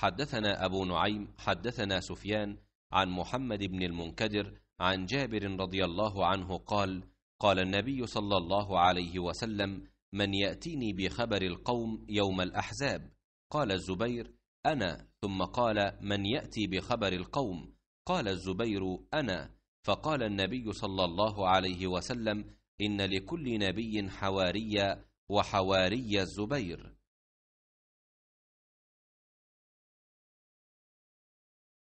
حدثنا أبو نعيم حدثنا سفيان عن محمد بن المنكدر عن جابر رضي الله عنه قال قال النبي صلى الله عليه وسلم من يأتيني بخبر القوم يوم الأحزاب قال الزبير أنا ثم قال من يأتي بخبر القوم قال الزبير أنا فقال النبي صلى الله عليه وسلم إن لكل نبي حواريا وحواري الزبير